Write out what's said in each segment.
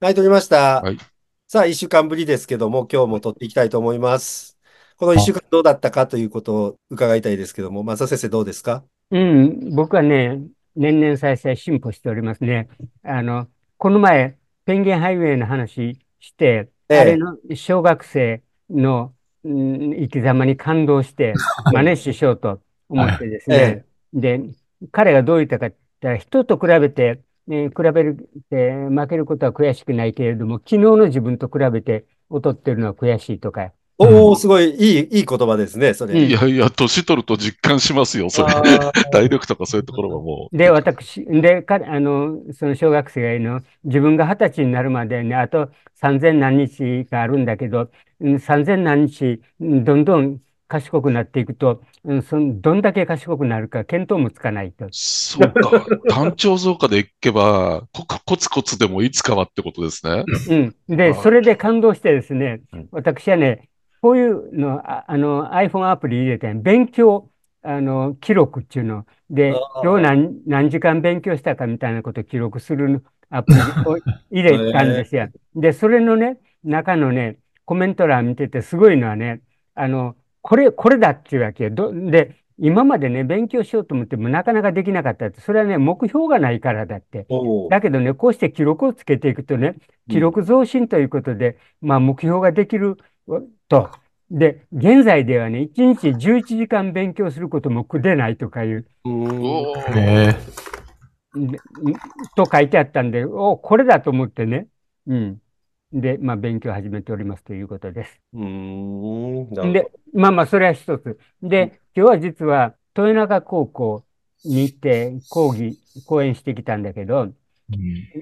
はい、撮りました。はい。さあ、一週間ぶりですけども、今日も撮っていきたいと思います。この一週間どうだったかということを伺いたいですけども、松田先生どうですかうん、僕はね、年々再生進歩しておりますね。あの、この前、ペンギンハイウェイの話して、ええ、あれの小学生の、うん、生き様に感動して、真似しようと思ってですね。はえ、で、彼がどういったかって言ったら、人と比べてえー、比べるて負けることは悔しくないけれども、昨日の自分と比べて劣ってるのは悔しいとか。おお、すごい、いい、いい言葉ですね、それ。いやいや、年取ると実感しますよ、それ。体力とかそういうところはもう。で、私、で、かあの、その小学生がの、自分が二十歳になるまでね、あと三千何日かあるんだけど、三千何日、どんどん賢くなっていくと、うん、そのどんだけ賢くなるか見当もつかないと。そうか。単調増加でいけば、こコツコツでもいつかはってことですね。うん。で、それで感動してですね、私はね、こういうの、ああの iPhone アプリ入れて、勉強、あの、記録っていうの。で、今日何何時間勉強したかみたいなことを記録するアプリを入れたんですよ。で、それのね、中のね、コメント欄見ててすごいのはね、あの、これ、これだっていうわけど。で、今までね、勉強しようと思ってもなかなかできなかったって、それはね、目標がないからだって。だけどね、こうして記録をつけていくとね、記録増進ということで、うん、まあ、目標ができると。で、現在ではね、1日11時間勉強することも苦でないとかいう。と書いてあったんで、おこれだと思ってね。うん。で、まあ、勉強を始めておりますということです。で、まあまあ、それは一つ。で、今日は実は、豊中高校に行って講義、講演してきたんだけど、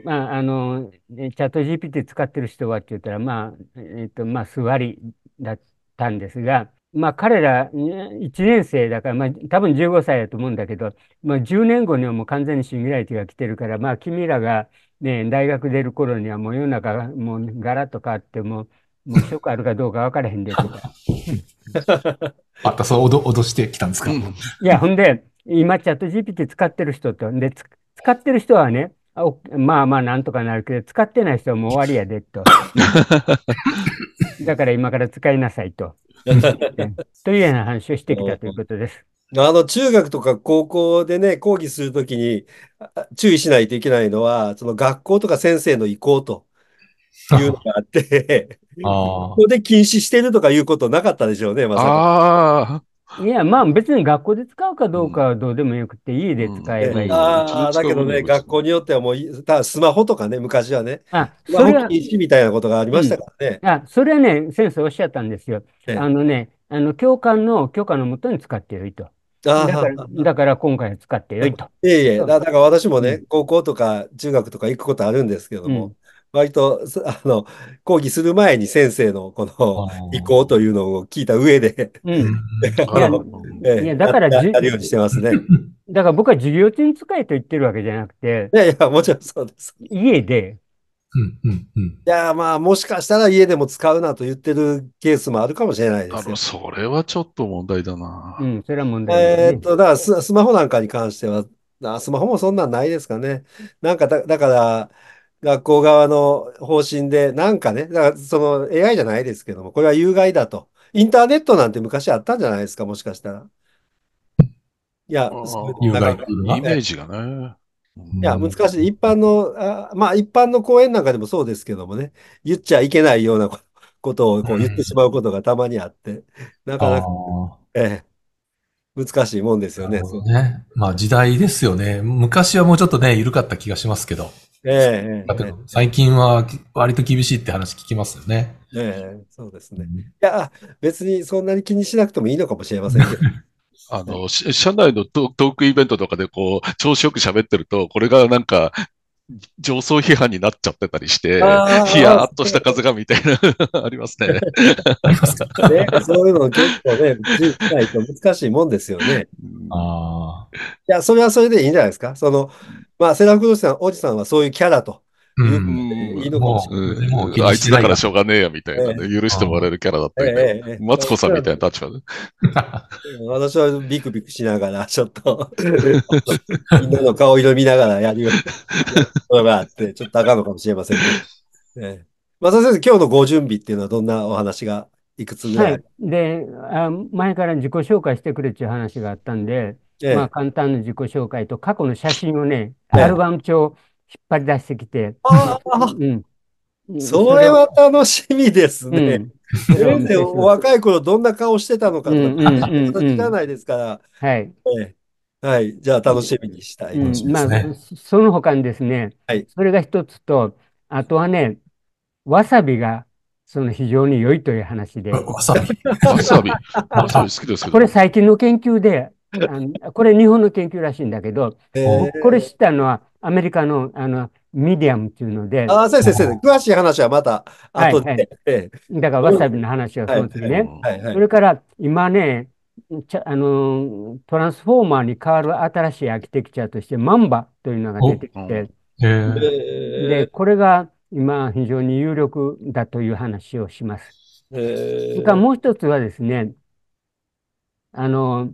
まあ、あの、チャット GPT 使ってる人はって言ったら、まあ、えっ、ー、と、まあ、座りだったんですが、まあ彼ら1年生だから、まあ多分15歳だと思うんだけど、まあ10年後にはもう完全にシンギュラリティが来てるから、まあ君らがね、大学出る頃にはもう世の中がもうガラッと変わっても、もうショックあるかどうか分からへんでとか。また、そう脅脅してきたんですか、うん、いや、ほんで、今チャット GPT 使ってる人と、で、使ってる人はね、あまあまあなんとかなるけど、使ってない人はもう終わりやで、と。だから今から使いなさいと。というような話をしてきたということです。あの、中学とか高校でね、講義するときに注意しないといけないのは、その学校とか先生の意向というのがあって、こ こで禁止してるとかいうことなかったでしょうね、まさか。あいや、まあ別に学校で使うかどうかはどうでもよくて、家で使えばいい。ああ、だけどね、学校によってはもう、ただスマホとかね、昔はね、あそれは禁止みたいなことがありましたからね。あそれはね、先生おっしゃったんですよ。あのね、あの教官の許可のもとに使ってよいと。だからだから今回は使ってよいと。いえいえ、だから私もね、高校とか中学とか行くことあるんですけども、割と、あの、講義する前に先生のこの意向というのを聞いた上で、うん いや、だから、じるようにしてますね。だから僕は授業中に使えと言ってるわけじゃなくて、いやいや、もちろんそうです。家で、うんうんうん、いや、まあ、もしかしたら家でも使うなと言ってるケースもあるかもしれないです、ね。それはちょっと問題だな。うん、それは問題、ね、えっと、だからス、スマホなんかに関しては、スマホもそんなんないですかね。なんかだ、だから、学校側の方針で、なんかね、だからその AI じゃないですけども、これは有害だと。インターネットなんて昔あったんじゃないですか、もしかしたら。いや、有害いうイメージがね。いや、難しい。一般の、あまあ、一般の講演なんかでもそうですけどもね、言っちゃいけないようなことをこう言ってしまうことがたまにあって、なかなか、ええ、難しいもんですよね。ねまあ、時代ですよね。昔はもうちょっとね、緩かった気がしますけど。ええだけど、最近は割と厳しいって話聞きますよね。ええそうですね。いや、別にそんなに気にしなくてもいいのかもしれませんけど。あの、社内のトークイベントとかでこう、調子よく喋ってると、これがなんか、上層批判になっちゃってたりして、ヒヤっとした風がみたいな、あります ね。そういうの結構ね、10回と難しいもんですよね。ああ。いや、それはそれでいいんじゃないですか。その、まあ、セラフクロスさん、おじさんはそういうキャラといいのかもしれない。もう、あいつだからしょうがねえや、みたいなね。許してもらえるキャラだったけど、えマツコさんみたいな立場で。私はビクビクしながら、ちょっと、みんなの顔色見ながらやるようながあって、ちょっとあかんのかもしれませんけど。え松田先生、今日のご準備っていうのはどんなお話がいくつぐらい、はい、であ、前から自己紹介してくれっていう話があったんで、ええ、まあ簡単な自己紹介と過去の写真をね、え、アルバム帳、引っ張り出してきて。ああ、うん、それは楽しみですね。うん、若い頃どんな顔してたのかとか、知らないですから。はい、ね。はい。じゃあ楽しみにしたい。うん、まあ、そのほかにですね、はい、それが一つと、あとはね、わさびが、その非常に良いという話で。わさびわさびわさび好きですけど。これ最近の研究で、あのこれ日本の研究らしいんだけど、これ知ったのは、アメリカのあのミディアムっていうので。ああ、先生、先生、詳しい話はまた後で。はいはいだから、わさびの話はそのすね。それから、今ね、あの、トランスフォーマーに変わる新しいアーキテクチャとして、マンバというのが出てきて、で、これが今非常に有力だという話をします。それからもう一つはですね、あの、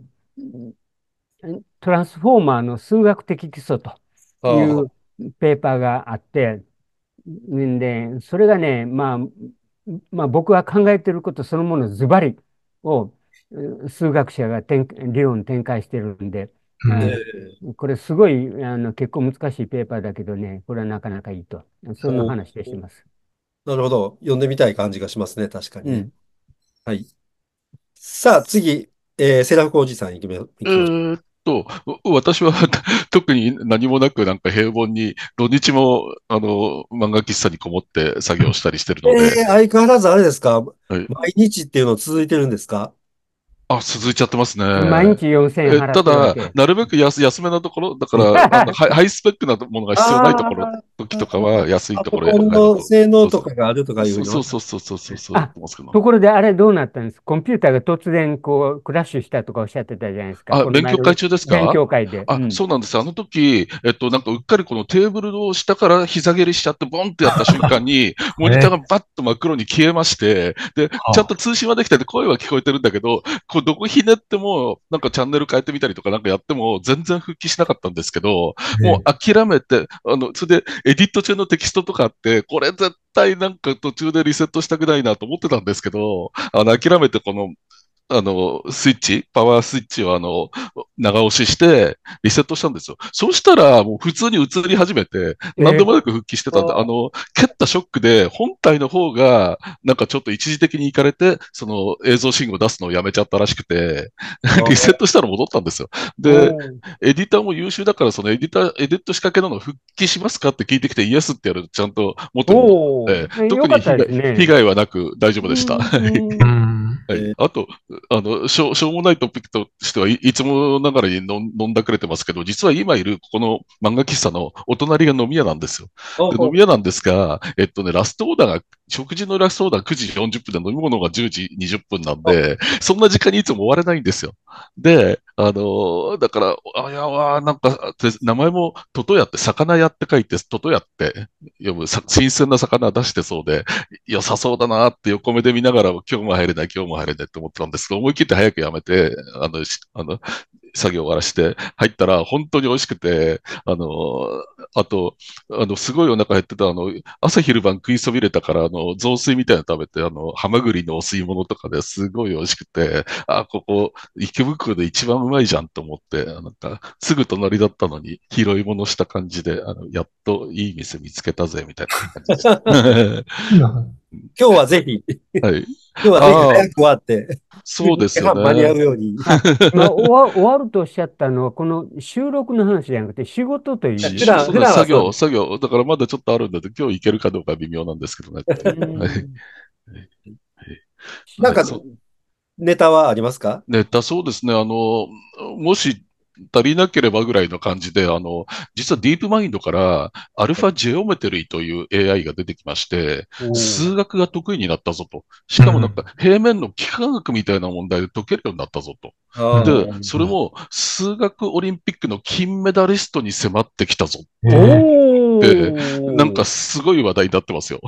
トランスフォーマーの数学的基礎と。いうペーパーがあって、んで、それがね、まあ、まあ僕は考えてることそのものズバリを数学者が理論展開してるんで、うん、これすごいあの結構難しいペーパーだけどね、これはなかなかいいと。そんな話でします。なるほど。読んでみたい感じがしますね、確かに、うん、はい。さあ、次、えー、セラフおじさんいきましょう。と、私は 特に何もなくなんか平凡に土日もあの漫画喫茶にこもって作業したりしてるので。えー、相変わらずあれですか、はい、毎日っていうの続いてるんですかあ、続いちゃってますね。毎日4000円払ただ、なるべく安安めなところ、だから、ハイスペックなものが必要ないところ時とかは安いところやる性能とかがあるとかいうそうそうそうそうそうそうところであれどうなったんですコンピューターが突然こうクラッシュしたとかおっしゃってたじゃないですか。あ、勉強会中ですか勉強会で。あ、そうなんです。あの時、えっと、なんかうっかりこのテーブルの下から膝蹴りしちゃってボンってやった瞬間に、モニターがバッと真っ黒に消えまして、で、ちゃんと通信はできてて声は聞こえてるんだけど、こうどこひねっても、なんかチャンネル変えてみたりとかなんかやっても全然復帰しなかったんですけど、もう諦めて、あの、それで、エディット中のテキストとかって、これ絶対なんか途中でリセットしたくないなと思ってたんですけど、あの、諦めてこのあの、スイッチ、パワースイッチをあの、長押しして、リセットしたんですよ。そうしたら、もう普通に映り始めて、何でもなく復帰してたんで、えー、あの、蹴ったショックで、本体の方が、なんかちょっと一時的に行かれて、その映像信号出すのをやめちゃったらしくて、リセットしたら戻ったんですよ。で、エディターも優秀だから、そのエディター、エディット仕掛けなの復帰しますかって聞いてきて、イエスってやるちゃんと元に戻って、特に被害ね、被害はなく大丈夫でした。はい、あと、あの、しょう、しょうもないトピックとしてはい、いつもながらに飲んだくれてますけど、実は今いるここの漫画喫茶のお隣が飲み屋なんですよ。飲み屋なんですが、えっとね、ラストオーダーが食事のラストオーダー9時40分で飲み物が10時20分なんで、そんな時間にいつも終われないんですよ。で、あの、だから、あやわ、なんか、名前も、トトヤって、魚屋って書いて、トトヤって読む、新鮮な魚出してそうで、良さそうだなって横目で見ながら、今日も入れない、今日も入れないって思ったんですけど、思い切って早くやめて、あの、あの、作業を終わらして、入ったら本当に美味しくて、あの、あと、あの、すごいお腹減ってた、あの、朝昼晩食いそびれたから、あの、雑炊みたいなの食べて、あの、ハマグリのお吸い物とかですごい美味しくて、あ、ここ、池袋で一番うまいじゃんと思って、なんか、すぐ隣だったのに、拾い物した感じで、あの、やっといい店見つけたぜ、みたいな感じでした。今日はぜひ。はい。今日はぜひ早く終わって。そうですよね。間に合うように。まあ、終わ終わるとおっしゃったのは、この収録の話じゃなくて、仕事という。普段普段作業、作業。だからまだちょっとあるんだけど、今日行けるかどうか微妙なんですけどね。はい、なんか、ネタはありますかネタ、そうですね。あの、もし足りなければぐらいの感じで、あの、実はディープマインドから、アルファジェオメテリーという AI が出てきまして、数学が得意になったぞと。しかもなんか、平面の幾何学みたいな問題で解けるようになったぞと。で、それも、数学オリンピックの金メダリストに迫ってきたぞ。、なんかすごい話題になってますよ。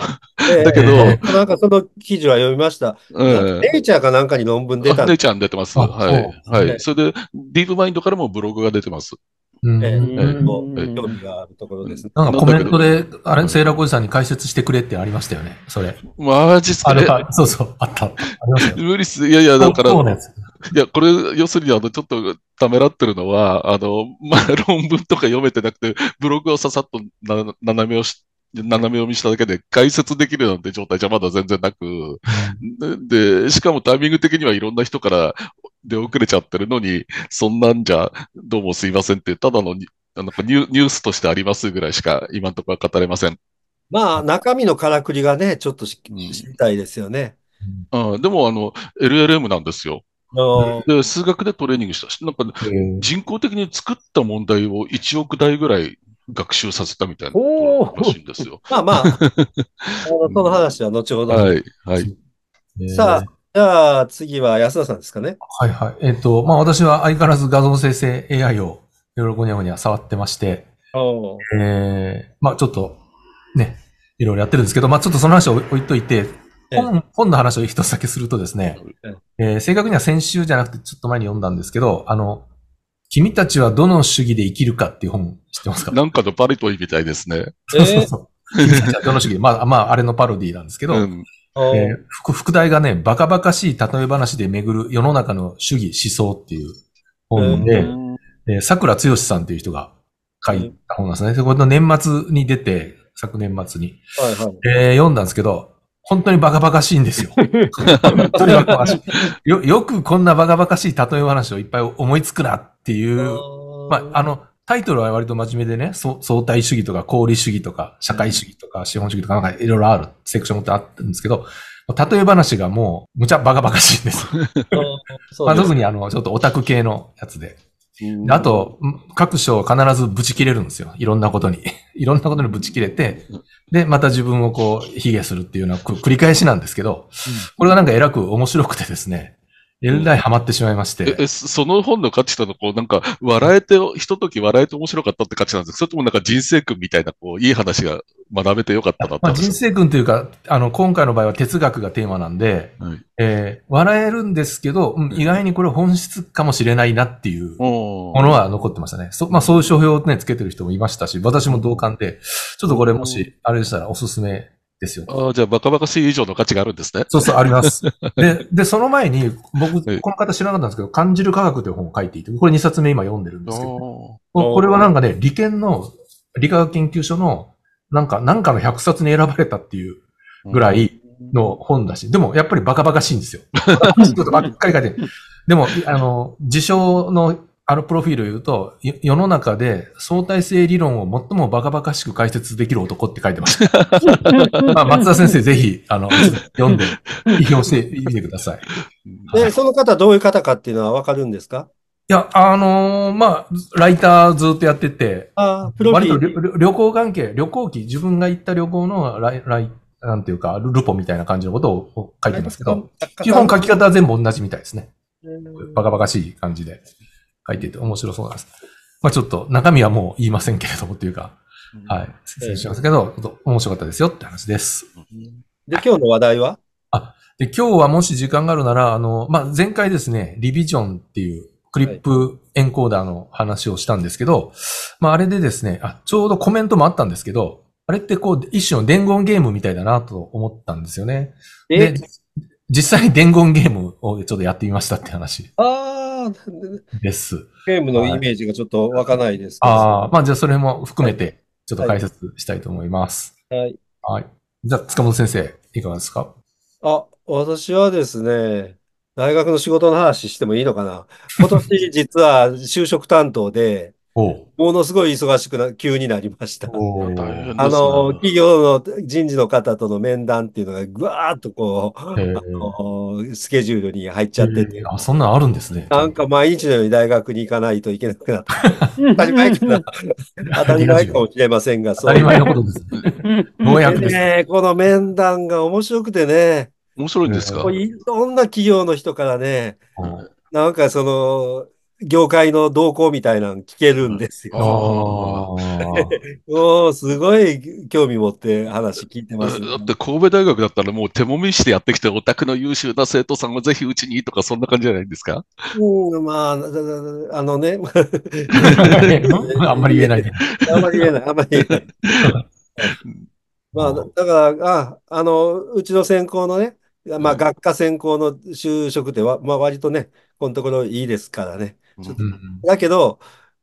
えー、だけど、えー、なんかその記事は読みました。ネイチャーかなんかに論文出たネイチャー出てます。はい。はい。それで、ディープマインドからもブログが出てます。ええ、興味があるところですね。なんかコメントで、あれ、セーラーおじさんに解説してくれってありましたよね、それ。マジっすか、ね、そうそう、あった。無理っす。いやいや、だから、そうなんです。いや、これ、要するに、あの、ちょっとためらってるのは、あの、まあ、論文とか読めてなくて、ブログをささっとな斜めをし、斜め読みしただけで解説できるなんて状態じゃまだ全然なく、で、しかもタイミング的にはいろんな人から出遅れちゃってるのに、そんなんじゃ、どうもすいませんって、ただのニュースとしてありますぐらいしか今のところは語れません。まあ、中身のからくりがね、ちょっと知りたいですよね。うん、うん、でも、あの、LLM なんですよ。で数学でトレーニングしたし、なんか、人工的に作った問題を1億台ぐらい学習させたみたいなことらしいんですよ。まあまあ、その話は後ほど。はい、はい。さあ、じゃあ次は安田さんですかね。はいはい。えっ、ー、と、まあ私は相変わらず画像生成 AI をいろいろごにゃごにゃ触ってまして、えー、まあちょっとね、いろいろやってるんですけど、まあちょっとその話を置いといて、本本の話を一つだけするとですね、えー、正確には先週じゃなくてちょっと前に読んだんですけど、あの、君たちはどの主義で生きるかっていう本知ってますかなんかのパリトリみたいですね。そうそうそう。ちはどの主義まあ、まあ、あれのパロディなんですけど、うんえー、副題がね、バカバカしい例え話で巡る世の中の主義思想っていう本で、えー、桜剛さんっていう人が書いた本なんですね。これの年末に出て、昨年末に、はいはいえー、読んだんですけど、本当にバカバカしいんですよ。によ、よくこんなバカバカしい例え話をいっぱい思いつくなっていう、まあ、あの、タイトルは割と真面目でね、相対主義とか、功利主義とか、社会主義とか、資本主義とか、なんかいろいろあるセクションってあったんですけど、例え話がもう、むちゃバカバカしいんです。まあ、特にあの、ちょっとオタク系のやつで。あと、各所必ずブチ切れるんですよ。いろんなことに。いろんなことにブチ切れて、で、また自分をこう、卑下するっていうのは繰り返しなんですけど、これがなんかえらく面白くてですね、えらいハマってしまいまして。え、その本の価値との、こう、なんか、笑えて、一時笑えて面白かったって価値なんですそれともなんか人生訓みたいな、こう、いい話が学べてよかったなまあ、人生訓というか、あの、今回の場合は哲学がテーマなんで、はい、えー、笑えるんですけど、うん、意外にこれ本質かもしれないなっていうものは残ってましたね。そまあ、そういう書評をね、つけてる人もいましたし、私も同感で、ちょっとこれもし、あれでしたらおすすめですよ、ああ、じゃあ、バカバカしい以上の価値があるんですね。そうそう、あります。で、で、その前に、僕、この方知らなかったんですけど、感じる科学という本を書いていて、これ2冊目今読んでるんですけど、これはなんかね、理研の理科学研究所のなんか、なんかの100冊に選ばれたっていうぐらいの本だし、でもやっぱりバカバカしいんですよ。ことばっかり書いてでも、あの、自称のあのプロフィールを言うと、世の中で相対性理論を最もバカバカしく解説できる男って書いてました。まあ、松田先生、ぜひ、あの、読んで、批 評してみてください。で、その方どういう方かっていうのはわかるんですかや、あのーまあ、ライターずっとやってて、ああ、プロフィ割とー旅行関係、旅行記、自分が行った旅行のライ、ライなんていうか、ルルポみたいな感じのことを書いてますけど、基本書き方は全部同じみたいですね。バカバカしい感じで書いてて面白そうなんです。まあちょっと中身はもう言いませんけれどもっていうか、はい、説明しますけど、ちょっと面白かったですよって話です。で、今日の話題はあ、で、今日はもし時間があるなら、あの、まあ前回ですね、リビジョンっていう、クリップエンコーダーの話をしたんですけど、まああれでですねあ、ちょうどコメントもあったんですけど、あれってこう、一種の伝言ゲームみたいだなと思ったんですよね。で、実際に伝言ゲームをちょっとやってみましたって話。ああ、です。ゲームのイメージがちょっと湧かないですああ、まあじゃあそれも含めて、ちょっと解説したいと思います。はい。はい。はい、じゃあ、塚本先生、いかがですかあ、私はですね、大学の仕事の話してもいいのかな。今年実は就職担当で、ものすごい忙しくな、急になりました。あの、企業の人事の方との面談っていうのがぐわーっとこう、あの、スケジュールに入っちゃってて。あ、そんなんあるんですね。なんか毎日のように大学に行かないといけなくなった。当たり前かな。当たり前かもしれませんが、当たり前のことです。ようやくです。ね、この面談が面白くてね。面白いんですか、いろんな企業の人からね、なんかその、業界の動向みたいなの聞けるんですよ。もう すごい興味持って話聞いてます、ね、だって神戸大学だったらもう手もみしてやってきてお宅の優秀な生徒さんはぜひうちにとかそんな感じじゃないですかうん、まあ、あのね。あんまり言えない。あんまり言えない。あんまり言えない。まあ、だから、あ、あの、うちの専攻のね、まあ、学科専攻の就職では、まあ、割とね、このところいいですからね。ちょっとだけど、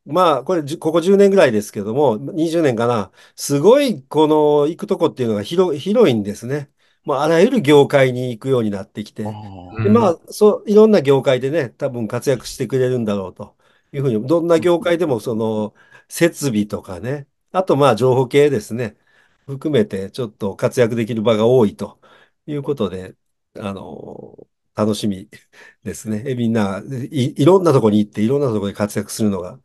まあ、これ、ここ10年ぐらいですけども、20年かな、すごい、この、行くとこっていうのが広広いんですね。まあ、あらゆる業界に行くようになってきて、まあ、そう、いろんな業界でね、多分活躍してくれるんだろうというふうに、どんな業界でも、その、設備とかね、あと、まあ、情報系ですね、含めて、ちょっと活躍できる場が多いということで、あの、楽しみですね。え、みんな、い、いろんなとこに行って、いろんなとこで活躍するのが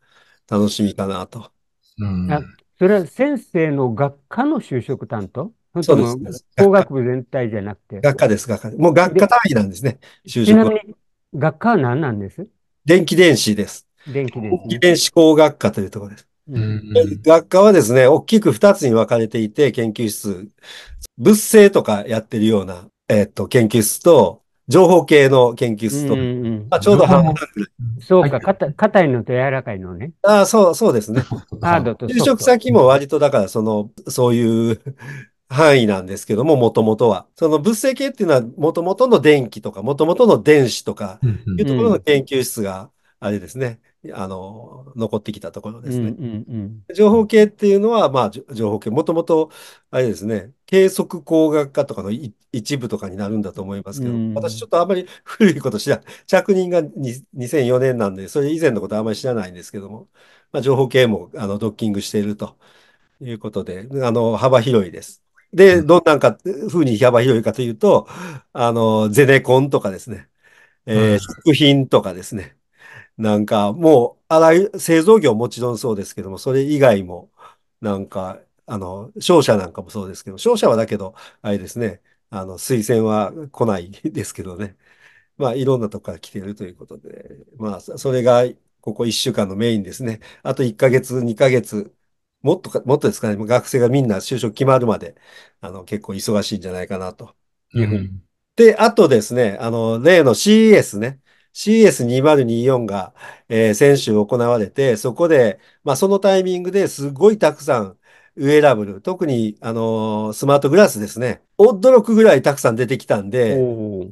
楽しみかなと。うん。それは先生の学科の就職担当そうですね。工学部全体じゃなくて。学科です、学科。もう学科単位なんですね、就職ちなみに、学科は何なんです電気電子です。電気電子、ね、電気電子工学科というところです。うん、学科はですね、大きく2つに分かれていて、研究室、物性とかやってるようなえっと、研究室と、情報系の研究室と、まあ、ちょうど半分ぐらい。そうか、硬いのと柔らかいのね。ああ、そう、そうですね。ハードと。就職先も割と、だから、その、そういう 範囲なんですけども、もともとは。その物性系っていうのは、もともとの電気とか、もともとの電子とか、いうところの研究室が、あれですね、うんうんあの、残ってきたところですね。情報系っていうのは、まあ、情報系、もともと、あれですね、計測工学科とかの一部とかになるんだと思いますけど、私ちょっとあんまり古いこと知ら着任が2004年なんで、それ以前のことはあまり知らないんですけども、まあ、情報系もあのドッキングしているということで、あの、幅広いです。で、どんなんか、風に幅広いかというと、あの、ゼネコンとかですね、えー、食品とかですね、なんかもう、あらゆる、製造業もちろんそうですけども、それ以外も、なんか、あの、商社なんかもそうですけど、商社はだけど、あれですね、あの、推薦は来ないですけどね。まあ、いろんなとこから来ているということで、まあ、それが、ここ1週間のメインですね。あと1ヶ月、2ヶ月、もっとか、もっとですかね、学生がみんな就職決まるまで、あの、結構忙しいんじゃないかなとうん、で、あとですね、あの、例の CES ね。CS2024 が、えー、先週行われて、そこで、まあ、そのタイミングですごいたくさん、ウェアラブル、特に、あのー、スマートグラスですね。驚くぐらいたくさん出てきたんで、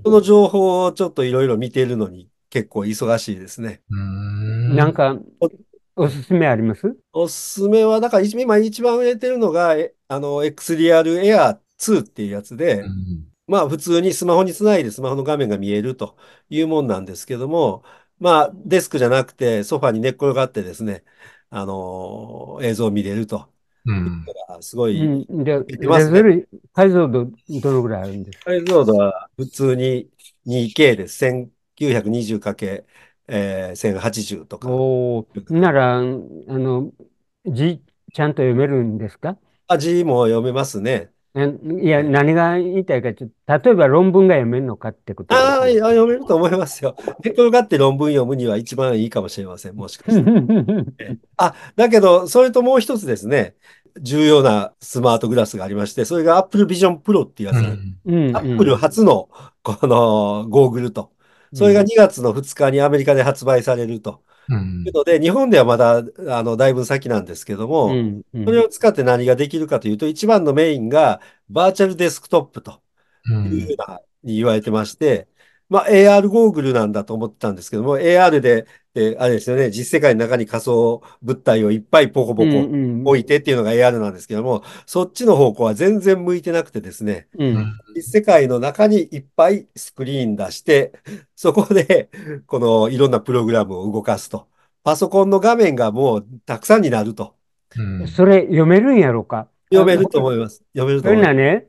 その情報をちょっといろいろ見てるのに結構忙しいですね。んなんか、おすすめありますおすすめは、だから今一番売れてるのが、あの、XDR Air 2っていうやつで、まあ普通にスマホにつないでスマホの画面が見えるというもんなんですけども、まあデスクじゃなくてソファに寝っ転がってですね、あの映像を見れると。うん。すごい、うん。で、ね、レベル、解像度どのぐらいあるんですか解像度は普通に 2K です。1920×1080、とか。おなら、あの、字ちゃんと読めるんですかあ、字も読めますね。いや、何が言いたいか、ちょ例えば論文が読めるのかってこと。ああ、読めると思いますよ。寝転がって論文読むには一番いいかもしれません、もしかして。あ、だけど、それともう一つですね、重要なスマートグラスがありまして、それが Apple Vision Pro っていうやつ、Apple 初のこのゴーグルと。それが2月の2日にアメリカで発売されると。うので、日本ではまだあのだいぶ先なんですけども、うんうん、それを使って何ができるかというと、一番のメインがバーチャルデスクトップというふうなに言われてまして、まあ、AR ゴーグルなんだと思ってたんですけども、AR でで、あれですよね、実世界の中に仮想物体をいっぱいポコポコ置いてっていうのが AR なんですけども、うんうん、そっちの方向は全然向いてなくてですね、うん、実世界の中にいっぱいスクリーン出して、そこで、このいろんなプログラムを動かすと。パソコンの画面がもうたくさんになると。うん、それ読めるんやろうか読めると思います。読めると思います。みんはね、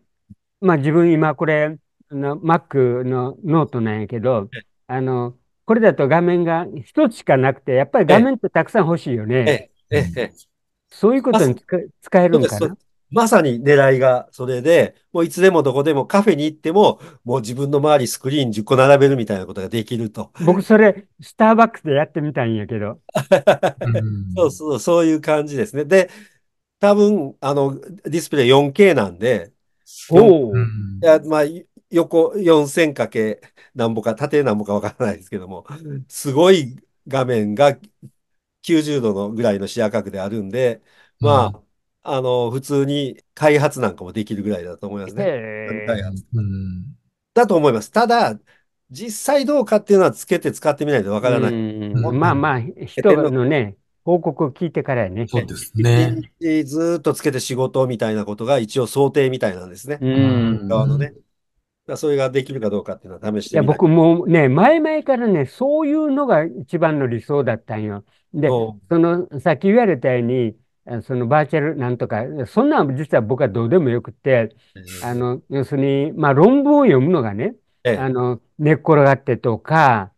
まあ自分今これ、の Mac のノートなんやけど、あの、これだと画面が一つしかなくて、やっぱり画面ってたくさん欲しいよね。えええそういうことに使えるのかなまさに狙いがそれで、もういつでもどこでもカフェに行っても、もう自分の周りスクリーン10個並べるみたいなことができると。僕それ、スターバックスでやってみたんやけど。そうそう、そういう感じですね。で、多分、あの、ディスプレイ 4K なんで、おお。いや、まあ、横4000かけなんぼか、縦なんぼかわからないですけども、すごい画面が90度のぐらいの視野角であるんで、まあ、うん、あの、普通に開発なんかもできるぐらいだと思いますね。えー、だと思います。ただ、実際どうかっていうのはつけて使ってみないとわからない。まあまあ、人のね、報告を聞いてからね。そうですね。ずっとつけて仕事みたいなことが一応想定みたいなんですね。側のね。だそれができるかどうかっていうのは試していや、僕もね、前々からね、そういうのが一番の理想だったんよ。で、その、さっき言われたように、そのバーチャルなんとか、そんなん実は僕はどうでもよくて、あの、要するに、まあ論文を読むのがね、あの、寝っ転がってとか、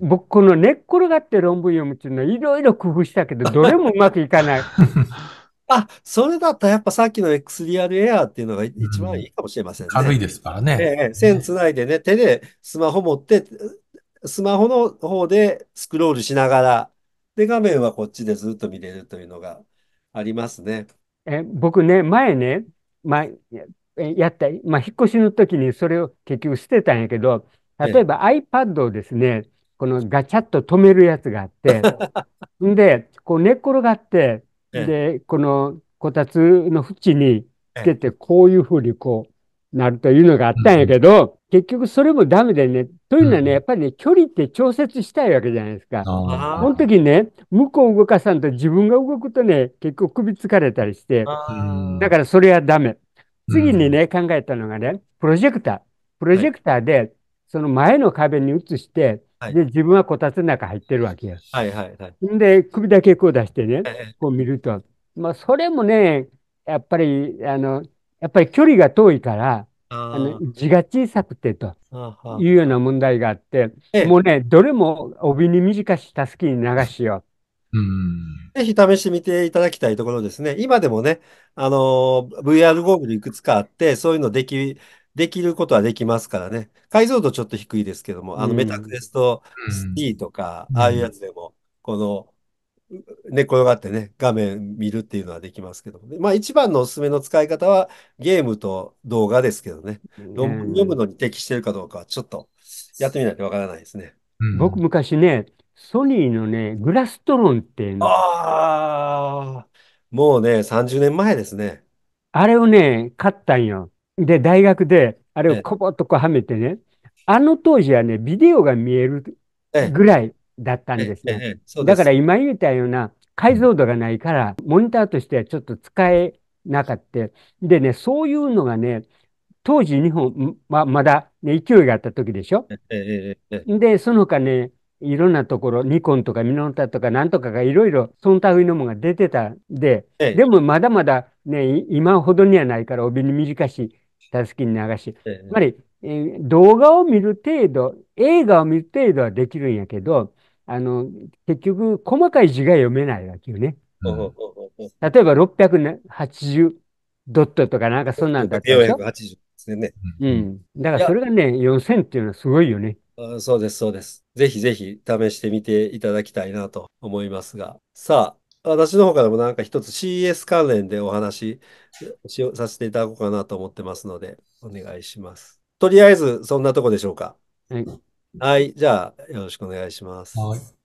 僕、この寝っ転がって論文読むっていうのは、いろいろ工夫したけど、どれもうまくいかない。あ、それだったらやっぱさっきの XDR エアーっていうのが一番いいかもしれませんね。軽いですからね。ええ、線つないでね、手でスマホ持って、スマホの方でスクロールしながら、で、画面はこっちでずっと見れるというのがありますね。え、僕ね、前ね、前、やった、まあ、引っ越しの時にそれを結局捨てたんやけど、例えば iPad をですね、このガチャッと止めるやつがあって、ん で、こう寝っ転がって、で、このこたつの縁につけて、こういうふうにこうなるというのがあったんやけど、結局それもダメでね、というのはね、やっぱりね、距離って調節したいわけじゃないですか。この時ね、向こう動かさんと自分が動くとね、結構首かれたりして、だからそれはダメ。次にね、考えたのがね、プロジェクター。プロジェクターで、その前の壁に移して、はい、で、自分はこたつの中入ってるわけや。はいはいはい。で、首だけこう出してね、こう見ると。まあ、それもね、やっぱり、あの、やっぱり距離が遠いから、あの字が小さくてというような問題があって、もうね、どれも帯に短したすきに流しよう。んぜひ試してみていただきたいところですね。今でもね、あのー、VR ゴーグルいくつかあって、そういうのできできることはできますからね。解像度ちょっと低いですけども、あのメタクエストィとか、ああいうやつでも、この、寝転がってね、画面見るっていうのはできますけども、ね、まあ一番のおすすめの使い方はゲームと動画ですけどね、読むのに適してるかどうかはちょっとやってみないとわからないですね。僕昔ね、ソニーのね、グラストロンっていうの。ああ、もうね、30年前ですね。あれをね、買ったんよ。で、大学で、あれをこぼっとこうはめてね、あの当時はね、ビデオが見えるぐらいだったんですね。すだから今言ったような解像度がないから、モニターとしてはちょっと使えなかった。でね、そういうのがね、当時日本、ままだ、ね、勢いがあった時でしょ。で、その他ね、いろんなところ、ニコンとかミノンタとかなんとかがいろいろその類のものが出てたんで、でもまだまだね、今ほどにはないから帯に短したすに流し、つまり、えー、動画を見る程度、映画を見る程度はできるんやけど、あの、結局、細かい字が読めないわけよね。例えば、680ドットとかなんかそんなんだったら。?480 ですね。うん。だからそれがね、4000っていうのはすごいよね。そうです、そうです。ぜひぜひ試してみていただきたいなと思いますが。さあ、私の方からもなんか一つ CS 関連でお話しさせていただこうかなと思ってますので、お願いします。とりあえず、そんなとこでしょうか。はい。はい、じゃあ、よろしくお願いします。はい